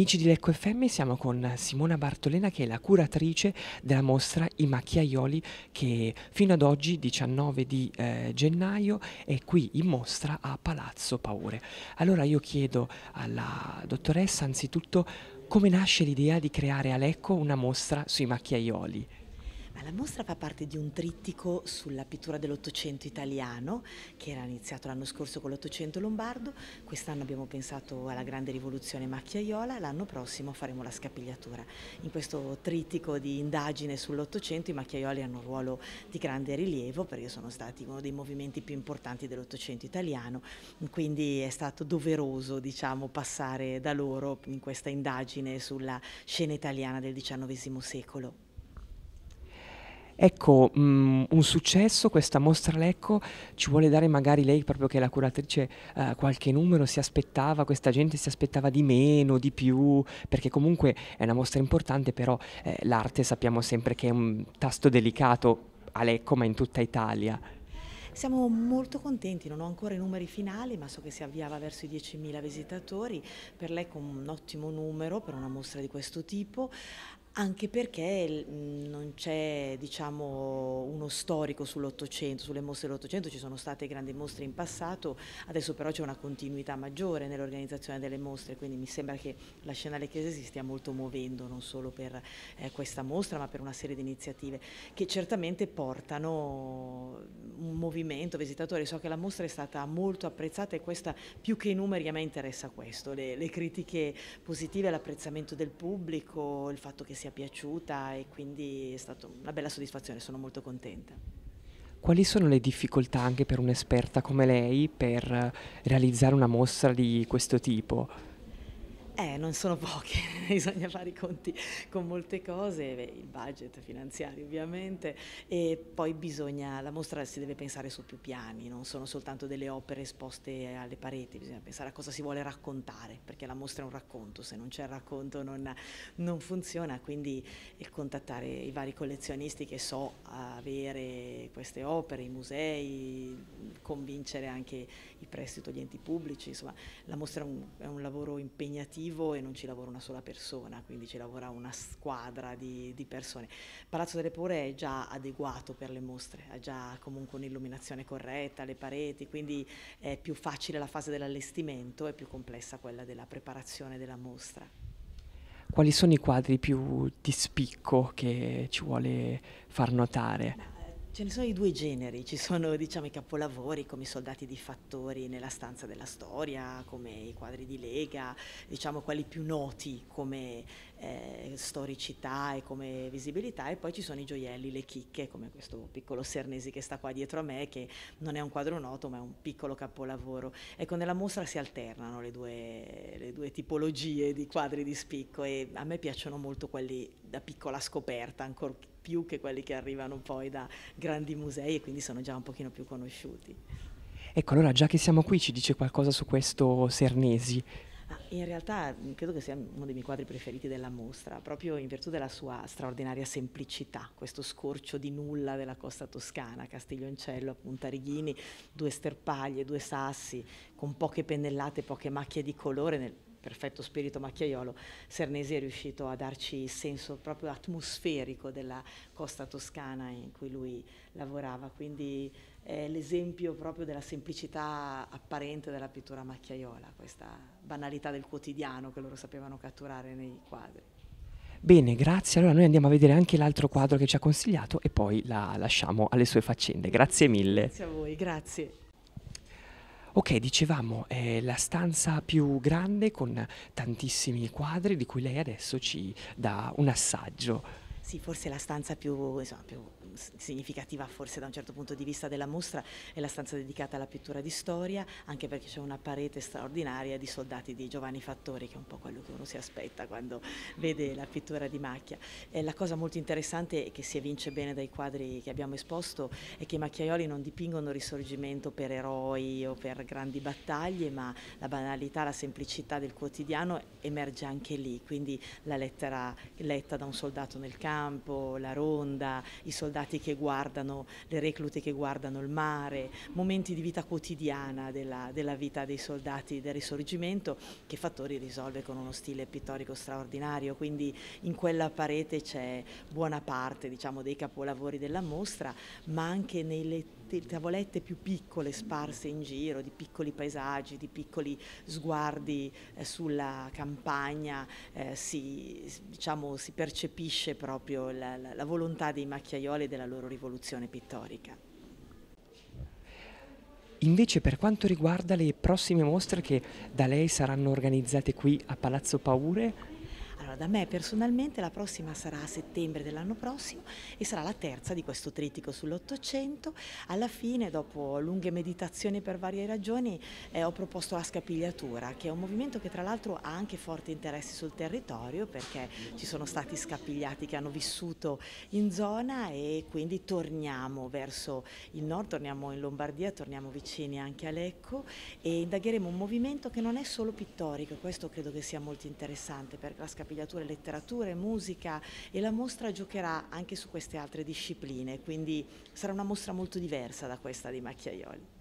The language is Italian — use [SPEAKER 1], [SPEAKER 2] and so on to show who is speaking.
[SPEAKER 1] Amici di Lecco FM, siamo con Simona Bartolena che è la curatrice della mostra I Macchiaioli che fino ad oggi, 19 di eh, gennaio, è qui in mostra a Palazzo Paure. Allora io chiedo alla dottoressa anzitutto come nasce l'idea di creare a Lecco una mostra sui macchiaioli
[SPEAKER 2] la mostra fa parte di un trittico sulla pittura dell'Ottocento italiano che era iniziato l'anno scorso con l'Ottocento lombardo, quest'anno abbiamo pensato alla grande rivoluzione macchiaiola, l'anno prossimo faremo la scapigliatura. In questo trittico di indagine sull'Ottocento i macchiaioli hanno un ruolo di grande rilievo perché sono stati uno dei movimenti più importanti dell'Ottocento italiano, quindi è stato doveroso diciamo, passare da loro in questa indagine sulla scena italiana del XIX secolo.
[SPEAKER 1] Ecco, mh, mm, un successo, questa mostra Lecco, ci vuole dare magari lei, proprio che la curatrice, eh, qualche numero, si aspettava, questa gente si aspettava di meno, di più, perché comunque è una mostra importante, però eh, l'arte sappiamo sempre che è un tasto delicato a Lecco, ma in tutta Italia.
[SPEAKER 2] Siamo molto contenti, non ho ancora i numeri finali, ma so che si avviava verso i 10.000 visitatori, per lei con un ottimo numero per una mostra di questo tipo. Anche perché mhmm, non c'è diciamo, uno storico sull'Ottocento, sulle mostre dell'Ottocento ci sono state grandi mostre in passato, adesso però c'è una continuità maggiore nell'organizzazione delle mostre, quindi mi sembra che la scena alle chiese si stia molto muovendo non solo per eh, questa mostra ma per una serie di iniziative che certamente portano un movimento visitatori. So che la mostra è stata molto apprezzata e questa più che i numeri a me interessa questo, le, le critiche positive, l'apprezzamento del pubblico, il fatto che sia piaciuta e quindi è stata una bella soddisfazione, sono molto contenta.
[SPEAKER 1] Quali sono le difficoltà anche per un'esperta come lei per realizzare una mostra di questo tipo?
[SPEAKER 2] Eh, non sono poche, bisogna fare i conti con molte cose, beh, il budget finanziario ovviamente, e poi bisogna, la mostra si deve pensare su più piani, non sono soltanto delle opere esposte alle pareti, bisogna pensare a cosa si vuole raccontare, perché la mostra è un racconto, se non c'è il racconto non, non funziona, quindi contattare i vari collezionisti che so avere queste opere, i musei, convincere anche i prestito, gli enti pubblici, insomma la mostra è un, è un lavoro impegnativo collettivo e non ci lavora una sola persona, quindi ci lavora una squadra di, di persone. Palazzo delle Pore è già adeguato per le mostre, ha già comunque un'illuminazione corretta, le pareti, quindi è più facile la fase dell'allestimento e più complessa quella della preparazione della mostra.
[SPEAKER 1] Quali sono i quadri più di spicco che ci vuole far notare?
[SPEAKER 2] Ce ne sono i due generi, ci sono diciamo, i capolavori come i soldati di Fattori nella stanza della storia, come i quadri di Lega, diciamo quelli più noti come eh, storicità e come visibilità e poi ci sono i gioielli, le chicche come questo piccolo Sernesi che sta qua dietro a me che non è un quadro noto ma è un piccolo capolavoro. Ecco, nella mostra si alternano le due, le due tipologie di quadri di spicco e a me piacciono molto quelli da piccola scoperta, ancora più che quelli che arrivano poi da grandi musei e quindi sono già un pochino più conosciuti.
[SPEAKER 1] Ecco, allora già che siamo qui ci dice qualcosa su questo Sernesi.
[SPEAKER 2] Ah, in realtà mm, credo che sia uno dei miei quadri preferiti della mostra, proprio in virtù della sua straordinaria semplicità, questo scorcio di nulla della costa toscana, Castiglioncello, Punta Righini, due sterpaglie, due sassi, con poche pennellate, poche macchie di colore, nel, perfetto spirito macchiaiolo, Sernesi è riuscito a darci il senso proprio atmosferico della costa toscana in cui lui lavorava, quindi è l'esempio proprio della semplicità apparente della pittura macchiaiola, questa banalità del quotidiano che loro sapevano catturare nei quadri.
[SPEAKER 1] Bene, grazie. Allora noi andiamo a vedere anche l'altro quadro che ci ha consigliato e poi la lasciamo alle sue faccende. Grazie mille. Grazie
[SPEAKER 2] a voi, grazie.
[SPEAKER 1] Ok, dicevamo, è la stanza più grande con tantissimi quadri di cui lei adesso ci dà un assaggio. Sì,
[SPEAKER 2] forse la stanza più, insomma, più, significativa forse da un certo punto di vista della mostra è la stanza dedicata alla pittura di storia, anche perché c'è una parete straordinaria di soldati di Giovanni Fattori, che è un po' quello che uno si aspetta quando vede la pittura di Macchia. Eh, la cosa molto interessante che si evince bene dai quadri che abbiamo esposto è che i macchiaioli non dipingono risorgimento per eroi o per grandi battaglie, ma la banalità, la semplicità del quotidiano emerge anche lì, quindi la lettera letta da un soldato nel campo, campo, la ronda, i soldati che guardano, le reclute che guardano il mare, momenti di vita quotidiana della, della vita dei soldati del risorgimento che Fattori risolve con uno stile pittorico straordinario, quindi in quella parete c'è buona parte diciamo, dei capolavori della mostra, ma anche nelle tavolette più piccole sparse in giro, di piccoli paesaggi, di piccoli sguardi eh, sulla campagna, eh, si, diciamo, si percepisce proprio proprio la, la, la volontà dei macchiaioli della loro rivoluzione pittorica.
[SPEAKER 1] Invece per quanto riguarda le prossime mostre che da lei saranno organizzate qui a Palazzo Paure,
[SPEAKER 2] riguarda me personalmente la prossima sarà a settembre dell'anno prossimo e sarà la terza di questo trittico sull'Ottocento. Alla fine, dopo lunghe meditazioni per varie ragioni, eh, ho proposto la scapigliatura, che è un movimento che tra l'altro ha anche forti interessi sul territorio perché ci sono stati scapigliati che hanno vissuto in zona e quindi torniamo verso il nord, torniamo in Lombardia, torniamo vicini anche a Lecco e indagheremo un movimento che non è solo pittorico, questo credo che sia molto interessante perché la scapigliatura letteratura, letteratura musica e la mostra giocherà anche su queste altre discipline, quindi sarà una mostra molto diversa da questa di Macchiaioli.